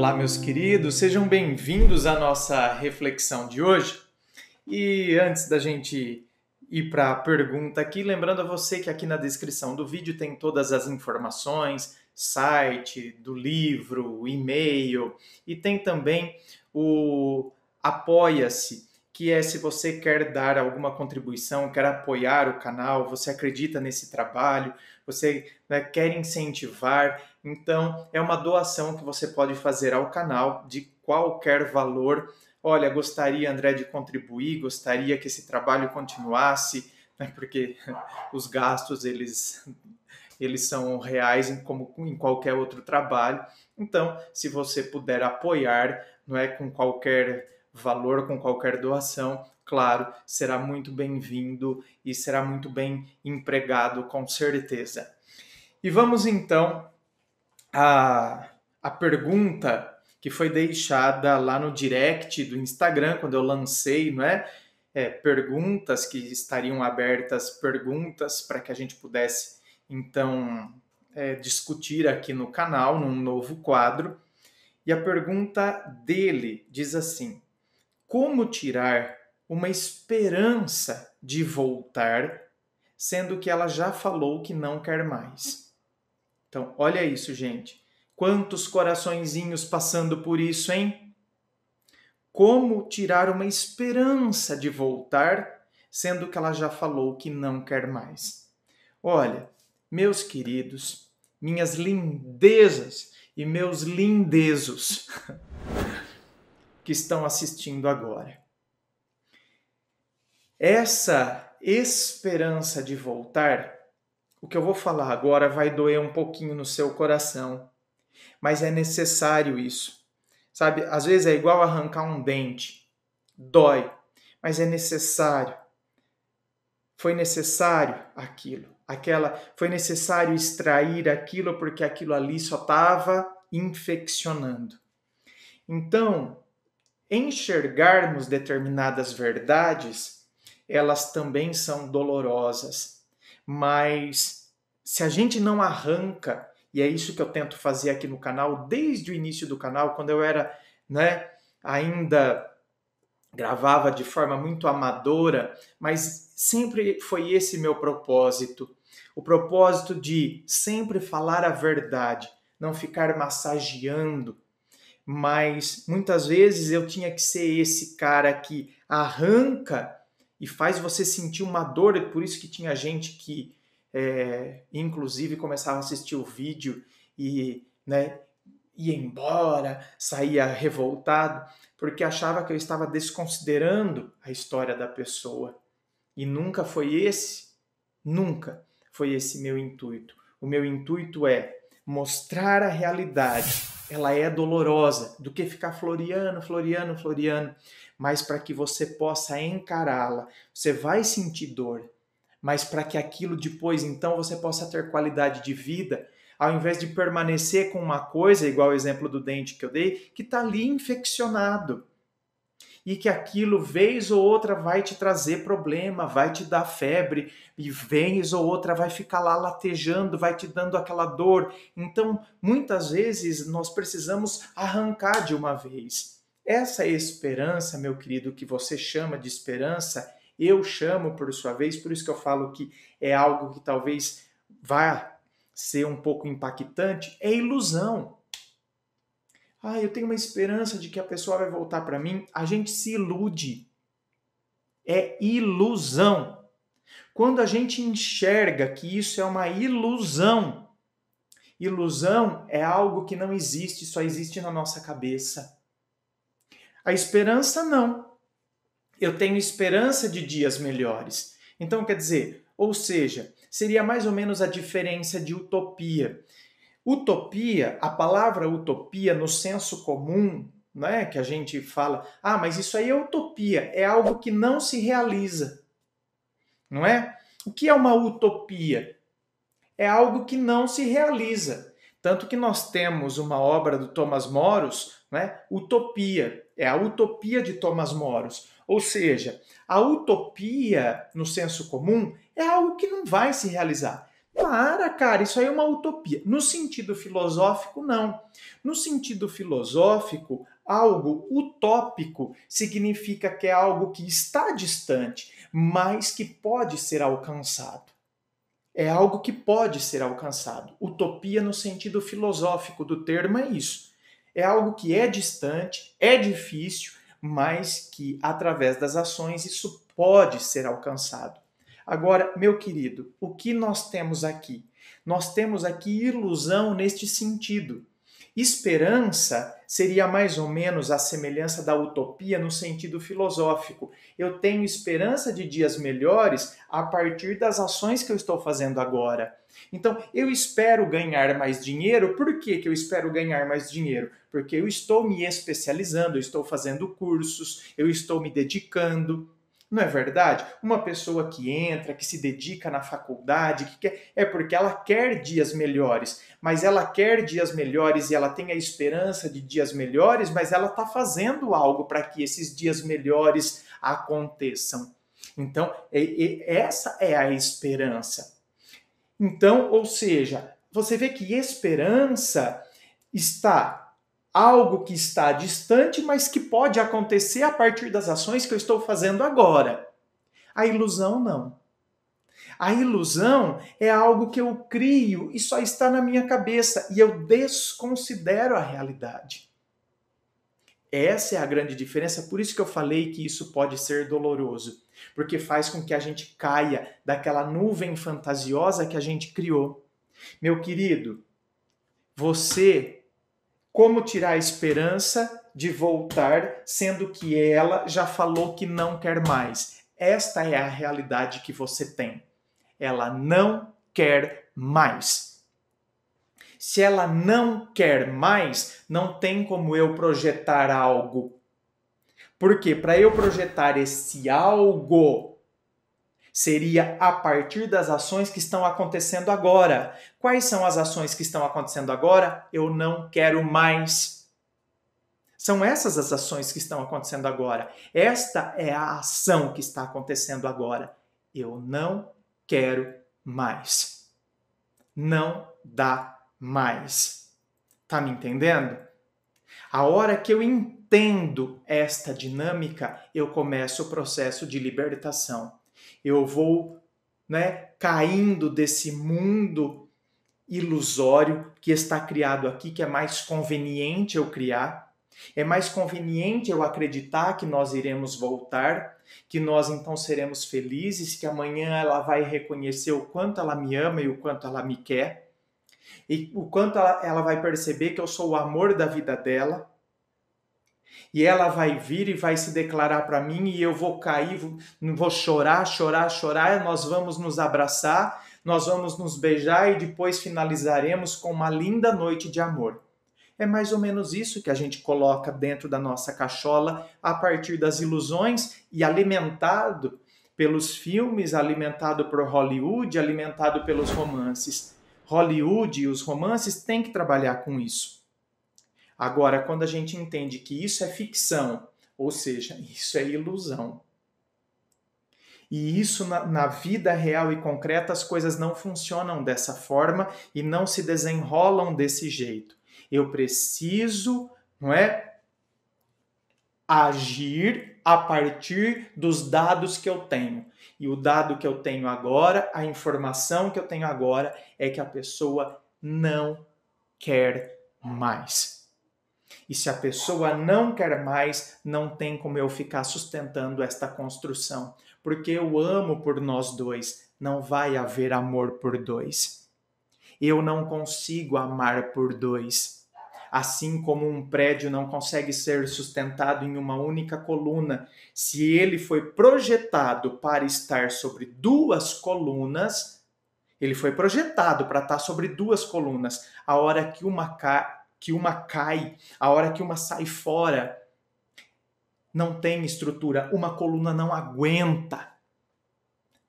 Olá, meus queridos, sejam bem-vindos à nossa reflexão de hoje. E antes da gente ir para a pergunta aqui, lembrando a você que aqui na descrição do vídeo tem todas as informações, site, do livro, e-mail e tem também o Apoia-se que é se você quer dar alguma contribuição, quer apoiar o canal, você acredita nesse trabalho, você né, quer incentivar. Então, é uma doação que você pode fazer ao canal de qualquer valor. Olha, gostaria, André, de contribuir, gostaria que esse trabalho continuasse, né, porque os gastos eles eles são reais em, como em qualquer outro trabalho. Então, se você puder apoiar, não é com qualquer valor com qualquer doação, claro, será muito bem-vindo e será muito bem empregado, com certeza. E vamos então à, à pergunta que foi deixada lá no direct do Instagram, quando eu lancei, não é? é perguntas que estariam abertas, perguntas para que a gente pudesse então é, discutir aqui no canal, num novo quadro. E a pergunta dele diz assim: como tirar uma esperança de voltar, sendo que ela já falou que não quer mais. Então, olha isso, gente. Quantos coraçõezinhos passando por isso, hein? Como tirar uma esperança de voltar, sendo que ela já falou que não quer mais? Olha, meus queridos, minhas lindezas e meus lindezos. que estão assistindo agora. Essa esperança de voltar, o que eu vou falar agora vai doer um pouquinho no seu coração, mas é necessário isso. Sabe, às vezes é igual arrancar um dente. Dói, mas é necessário. Foi necessário aquilo. Aquela foi necessário extrair aquilo porque aquilo ali só estava infeccionando. Então, enxergarmos determinadas verdades, elas também são dolorosas. Mas se a gente não arranca, e é isso que eu tento fazer aqui no canal desde o início do canal, quando eu era, né, ainda gravava de forma muito amadora, mas sempre foi esse meu propósito. O propósito de sempre falar a verdade, não ficar massageando, mas muitas vezes eu tinha que ser esse cara que arranca e faz você sentir uma dor, e por isso que tinha gente que, é, inclusive, começava a assistir o vídeo e né, ia embora, saía revoltado, porque achava que eu estava desconsiderando a história da pessoa. E nunca foi esse, nunca foi esse meu intuito. O meu intuito é mostrar a realidade ela é dolorosa, do que ficar floriano, floriano, floriano, mas para que você possa encará-la. Você vai sentir dor, mas para que aquilo depois então você possa ter qualidade de vida, ao invés de permanecer com uma coisa, igual o exemplo do dente que eu dei, que está ali infeccionado e que aquilo, vez ou outra, vai te trazer problema, vai te dar febre, e vez ou outra vai ficar lá latejando, vai te dando aquela dor. Então, muitas vezes, nós precisamos arrancar de uma vez. Essa esperança, meu querido, que você chama de esperança, eu chamo por sua vez, por isso que eu falo que é algo que talvez vá ser um pouco impactante, é ilusão ah, eu tenho uma esperança de que a pessoa vai voltar para mim, a gente se ilude. É ilusão. Quando a gente enxerga que isso é uma ilusão, ilusão é algo que não existe, só existe na nossa cabeça. A esperança não. Eu tenho esperança de dias melhores. Então, quer dizer, ou seja, seria mais ou menos a diferença de utopia. Utopia, a palavra utopia no senso comum, né, que a gente fala, ah, mas isso aí é utopia, é algo que não se realiza. Não é? O que é uma utopia? É algo que não se realiza. Tanto que nós temos uma obra do Thomas Moros, né, Utopia, é a utopia de Thomas Moros. Ou seja, a utopia, no senso comum, é algo que não vai se realizar para, cara, isso aí é uma utopia. No sentido filosófico, não. No sentido filosófico, algo utópico significa que é algo que está distante, mas que pode ser alcançado. É algo que pode ser alcançado. Utopia, no sentido filosófico do termo, é isso. É algo que é distante, é difícil, mas que através das ações isso pode ser alcançado. Agora, meu querido, o que nós temos aqui? Nós temos aqui ilusão neste sentido. Esperança seria mais ou menos a semelhança da utopia no sentido filosófico. Eu tenho esperança de dias melhores a partir das ações que eu estou fazendo agora. Então, eu espero ganhar mais dinheiro. Por que, que eu espero ganhar mais dinheiro? Porque eu estou me especializando, eu estou fazendo cursos, eu estou me dedicando. Não é verdade? Uma pessoa que entra, que se dedica na faculdade, que quer, é porque ela quer dias melhores, mas ela quer dias melhores e ela tem a esperança de dias melhores, mas ela está fazendo algo para que esses dias melhores aconteçam. Então, é, é, essa é a esperança. Então, ou seja, você vê que esperança está algo que está distante, mas que pode acontecer a partir das ações que eu estou fazendo agora. A ilusão não. A ilusão é algo que eu crio e só está na minha cabeça e eu desconsidero a realidade. Essa é a grande diferença, por isso que eu falei que isso pode ser doloroso, porque faz com que a gente caia daquela nuvem fantasiosa que a gente criou. Meu querido, você como tirar a esperança de voltar, sendo que ela já falou que não quer mais? Esta é a realidade que você tem. Ela não quer mais. Se ela não quer mais, não tem como eu projetar algo. Porque para eu projetar esse algo seria a partir das ações que estão acontecendo agora. Quais são as ações que estão acontecendo agora? Eu não quero mais. São essas as ações que estão acontecendo agora. Esta é a ação que está acontecendo agora. Eu não quero mais. Não dá mais. Tá me entendendo? A hora que eu entendo esta dinâmica, eu começo o processo de libertação eu vou, né, caindo desse mundo ilusório que está criado aqui, que é mais conveniente eu criar, é mais conveniente eu acreditar que nós iremos voltar, que nós então seremos felizes, que amanhã ela vai reconhecer o quanto ela me ama e o quanto ela me quer, e o quanto ela, ela vai perceber que eu sou o amor da vida dela, e ela vai vir e vai se declarar para mim e eu vou cair, vou chorar, chorar, chorar, nós vamos nos abraçar, nós vamos nos beijar e depois finalizaremos com uma linda noite de amor. É mais ou menos isso que a gente coloca dentro da nossa cachola a partir das ilusões e alimentado pelos filmes, alimentado por Hollywood, alimentado pelos romances. Hollywood e os romances têm que trabalhar com isso Agora, quando a gente entende que isso é ficção, ou seja, isso é ilusão, e isso na, na, vida real e concreta as coisas não funcionam dessa forma e não se desenrolam desse jeito. Eu preciso, não é, agir a partir dos dados que eu tenho. E o dado que eu tenho agora, a informação que eu tenho agora é que a pessoa não quer mais. E se a pessoa não quer mais, não tem como eu ficar sustentando esta construção, porque eu amo por nós dois, não vai haver amor por dois. Eu não consigo amar por dois. Assim como um prédio não consegue ser sustentado em uma única coluna, se ele foi projetado para estar sobre duas colunas, ele foi projetado para estar sobre duas colunas. A hora que uma que uma cai, a hora que uma sai fora, não tem estrutura, uma coluna não aguenta.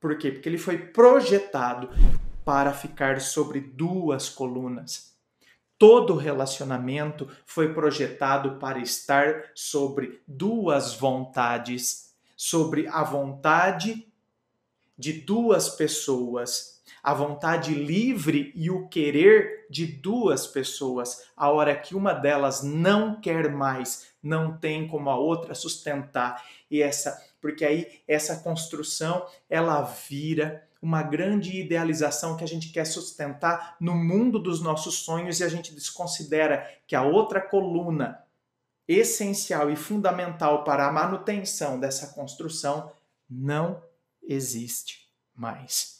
Por quê? Porque ele foi projetado para ficar sobre duas colunas. Todo relacionamento foi projetado para estar sobre duas vontades, sobre a vontade de duas pessoas a vontade livre e o querer de duas pessoas, a hora que uma delas não quer mais, não tem como a outra sustentar. E essa, porque aí essa construção, ela vira uma grande idealização que a gente quer sustentar no mundo dos nossos sonhos e a gente desconsidera que a outra coluna essencial e fundamental para a manutenção dessa construção não existe mais.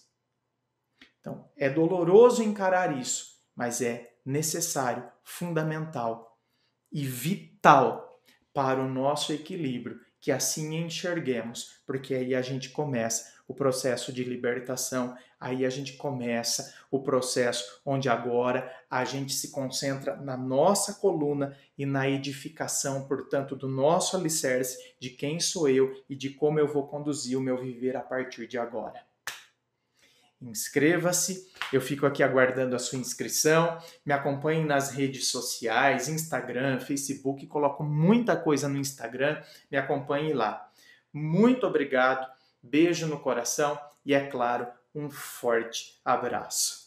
Então, é doloroso encarar isso, mas é necessário, fundamental e vital para o nosso equilíbrio, que assim enxerguemos, porque aí a gente começa o processo de libertação, aí a gente começa o processo onde agora a gente se concentra na nossa coluna e na edificação, portanto, do nosso alicerce, de quem sou eu e de como eu vou conduzir o meu viver a partir de agora inscreva-se. Eu fico aqui aguardando a sua inscrição. Me acompanhe nas redes sociais, Instagram, Facebook, coloco muita coisa no Instagram. Me acompanhe lá. Muito obrigado, beijo no coração e, é claro, um forte abraço.